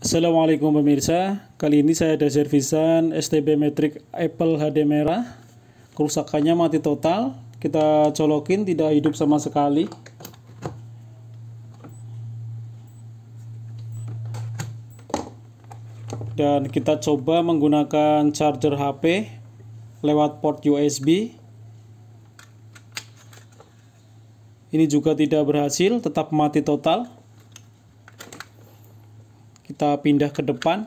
Assalamualaikum pemirsa, kali ini saya ada servisan STB metrik Apple HD merah kerusakannya mati total kita colokin tidak hidup sama sekali dan kita coba menggunakan charger HP lewat port USB ini juga tidak berhasil tetap mati total kita pindah ke depan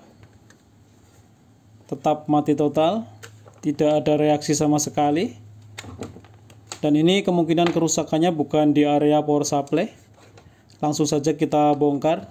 tetap mati total tidak ada reaksi sama sekali dan ini kemungkinan kerusakannya bukan di area power supply langsung saja kita bongkar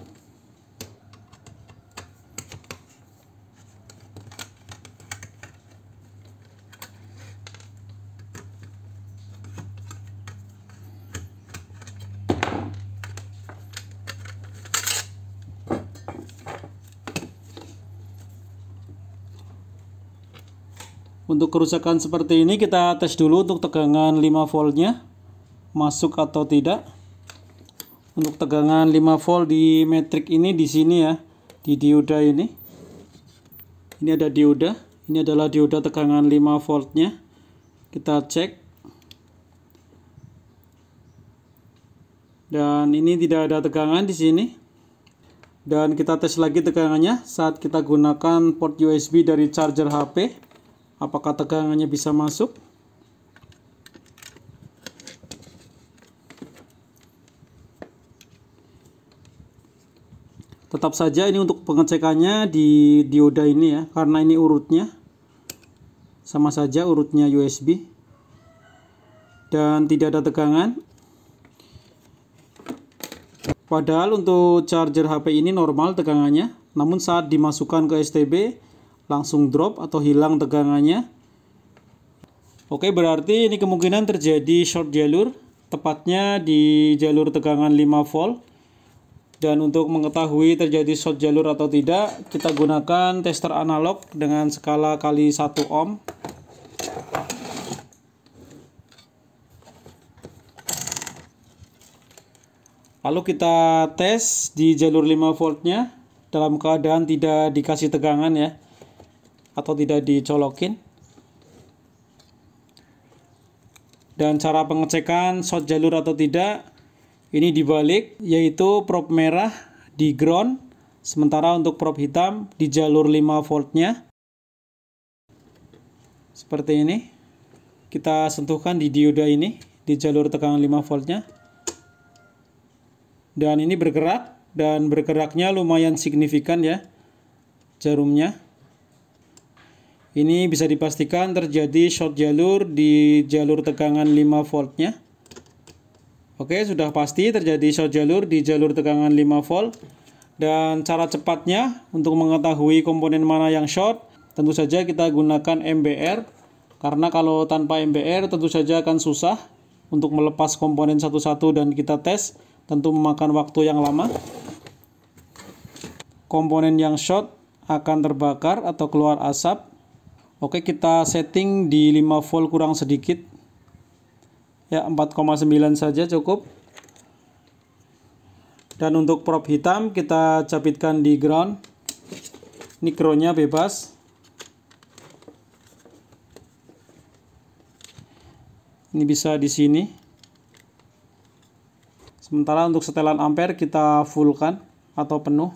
Untuk kerusakan seperti ini kita tes dulu untuk tegangan 5 voltnya masuk atau tidak. Untuk tegangan 5 volt di metrik ini di sini ya, di dioda ini. Ini ada dioda, ini adalah dioda tegangan 5 voltnya. Kita cek. Dan ini tidak ada tegangan di sini. Dan kita tes lagi tegangannya saat kita gunakan port USB dari charger HP. Apakah tegangannya bisa masuk? Tetap saja ini untuk pengecekannya di dioda ini ya, karena ini urutnya. Sama saja urutnya USB. Dan tidak ada tegangan. Padahal untuk charger HP ini normal tegangannya, namun saat dimasukkan ke STB langsung drop atau hilang tegangannya. Oke, berarti ini kemungkinan terjadi short jalur, tepatnya di jalur tegangan 5 volt. Dan untuk mengetahui terjadi short jalur atau tidak, kita gunakan tester analog dengan skala kali 1 ohm. Lalu kita tes di jalur 5 voltnya dalam keadaan tidak dikasih tegangan ya atau tidak dicolokin. Dan cara pengecekan short jalur atau tidak ini dibalik yaitu probe merah di ground sementara untuk probe hitam di jalur 5 voltnya seperti ini kita sentuhkan di dioda ini di jalur tegangan 5 voltnya dan ini bergerak dan bergeraknya lumayan signifikan ya jarumnya ini bisa dipastikan terjadi short jalur di jalur tegangan 5 voltnya. Oke, sudah pasti terjadi short jalur di jalur tegangan 5 volt. Dan cara cepatnya untuk mengetahui komponen mana yang short, tentu saja kita gunakan MBR. Karena kalau tanpa MBR tentu saja akan susah untuk melepas komponen satu-satu dan kita tes, tentu memakan waktu yang lama. Komponen yang short akan terbakar atau keluar asap Oke kita setting di 5 volt kurang sedikit ya 4,9 saja cukup dan untuk prop hitam kita capitkan di ground nikronya bebas ini bisa di sini sementara untuk setelan ampere kita fullkan atau penuh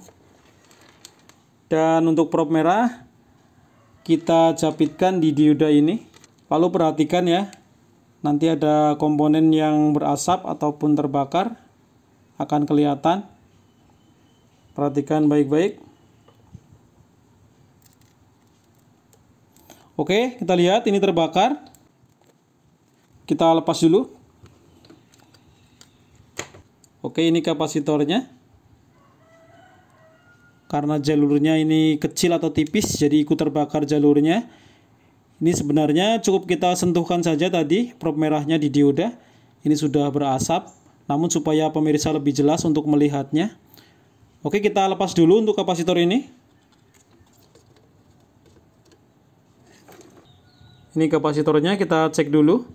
dan untuk prop merah kita capitkan di dioda ini lalu perhatikan ya nanti ada komponen yang berasap ataupun terbakar akan kelihatan perhatikan baik-baik oke kita lihat ini terbakar kita lepas dulu oke ini kapasitornya karena jalurnya ini kecil atau tipis jadi ikut terbakar jalurnya ini sebenarnya cukup kita sentuhkan saja tadi prop merahnya di dioda ini sudah berasap namun supaya pemirsa lebih jelas untuk melihatnya oke kita lepas dulu untuk kapasitor ini ini kapasitornya kita cek dulu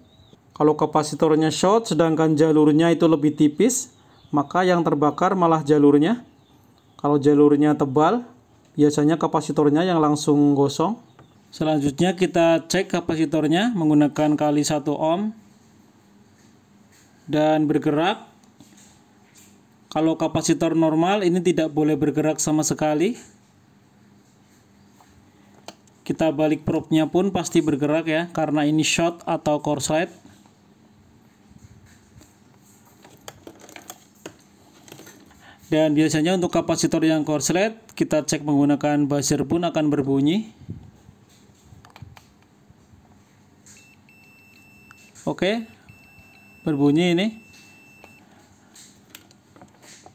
kalau kapasitornya short sedangkan jalurnya itu lebih tipis maka yang terbakar malah jalurnya kalau jalurnya tebal, biasanya kapasitornya yang langsung gosong. Selanjutnya kita cek kapasitornya menggunakan kali 1 ohm dan bergerak. Kalau kapasitor normal ini tidak boleh bergerak sama sekali. Kita balik probe-nya pun pasti bergerak ya karena ini short atau core slide. Dan biasanya untuk kapasitor yang korslet, kita cek menggunakan buzzer pun akan berbunyi. Oke, berbunyi ini.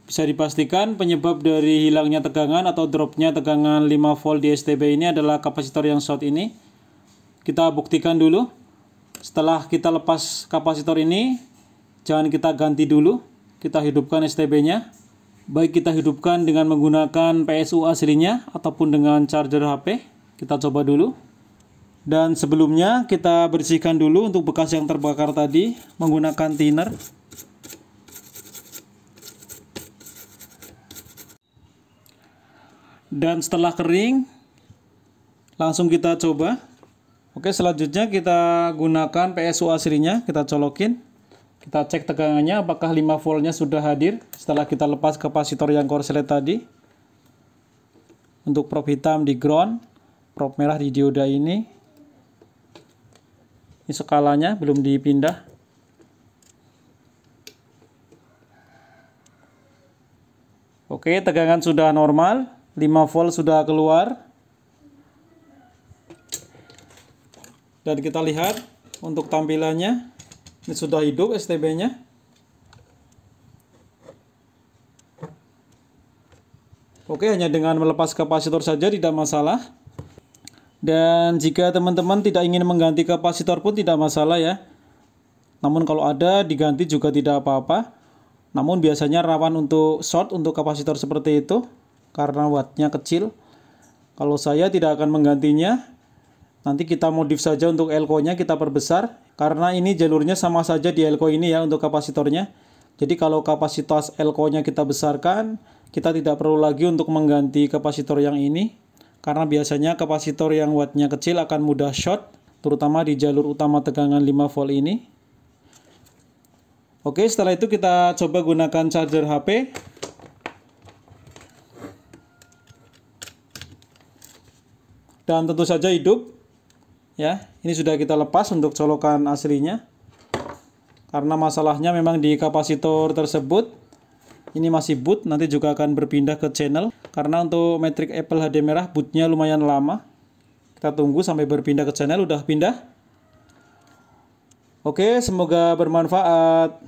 Bisa dipastikan penyebab dari hilangnya tegangan atau dropnya tegangan 5 volt di STB ini adalah kapasitor yang short ini. Kita buktikan dulu. Setelah kita lepas kapasitor ini, jangan kita ganti dulu. Kita hidupkan STB-nya baik kita hidupkan dengan menggunakan PSU aslinya ataupun dengan charger HP. Kita coba dulu. Dan sebelumnya kita bersihkan dulu untuk bekas yang terbakar tadi menggunakan thinner. Dan setelah kering, langsung kita coba. Oke, selanjutnya kita gunakan PSU aslinya, kita colokin. Kita cek tegangannya apakah 5 voltnya sudah hadir setelah kita lepas kapasitor yang korslet tadi. Untuk probe hitam di ground, probe merah di dioda ini. Ini skalanya belum dipindah. Oke, tegangan sudah normal, 5 volt sudah keluar. Dan kita lihat untuk tampilannya ini sudah hidup STB-nya. Oke, hanya dengan melepas kapasitor saja tidak masalah. Dan jika teman-teman tidak ingin mengganti kapasitor pun tidak masalah ya. Namun kalau ada diganti juga tidak apa-apa. Namun biasanya rawan untuk short untuk kapasitor seperti itu karena wattnya kecil. Kalau saya tidak akan menggantinya, Nanti kita modif saja untuk elko-nya kita perbesar karena ini jalurnya sama saja di elko ini ya untuk kapasitornya. Jadi kalau kapasitas elko-nya kita besarkan, kita tidak perlu lagi untuk mengganti kapasitor yang ini karena biasanya kapasitor yang wattnya kecil akan mudah short terutama di jalur utama tegangan 5 volt ini. Oke, setelah itu kita coba gunakan charger HP. Dan tentu saja hidup ya ini sudah kita lepas untuk colokan aslinya karena masalahnya memang di kapasitor tersebut ini masih boot nanti juga akan berpindah ke channel karena untuk metrik Apple HD merah bootnya lumayan lama kita tunggu sampai berpindah ke channel udah pindah oke semoga bermanfaat